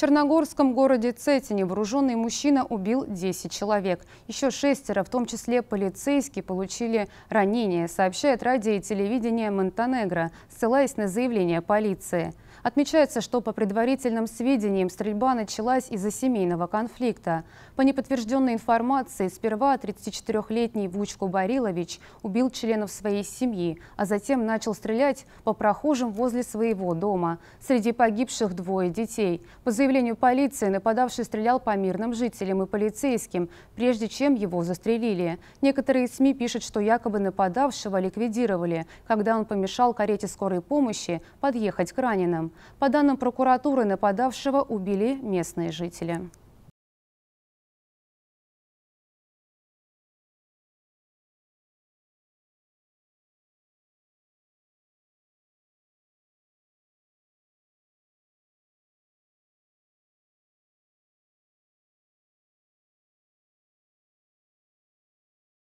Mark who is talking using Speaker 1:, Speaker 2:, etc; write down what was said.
Speaker 1: черногорском городе Цетине вооруженный мужчина убил 10 человек. Еще шестеро, в том числе полицейские, получили ранения, сообщает радио и телевидение Монтенегро, ссылаясь на заявление полиции. Отмечается, что по предварительным сведениям стрельба началась из-за семейного конфликта. По неподтвержденной информации, сперва 34-летний Вучку Барилович убил членов своей семьи, а затем начал стрелять по прохожим возле своего дома. Среди погибших двое детей. По заявлению заявлению полиции, нападавший стрелял по мирным жителям и полицейским, прежде чем его застрелили. Некоторые СМИ пишут, что якобы нападавшего ликвидировали, когда он помешал карете скорой помощи подъехать к раненым. По данным прокуратуры, нападавшего убили местные жители.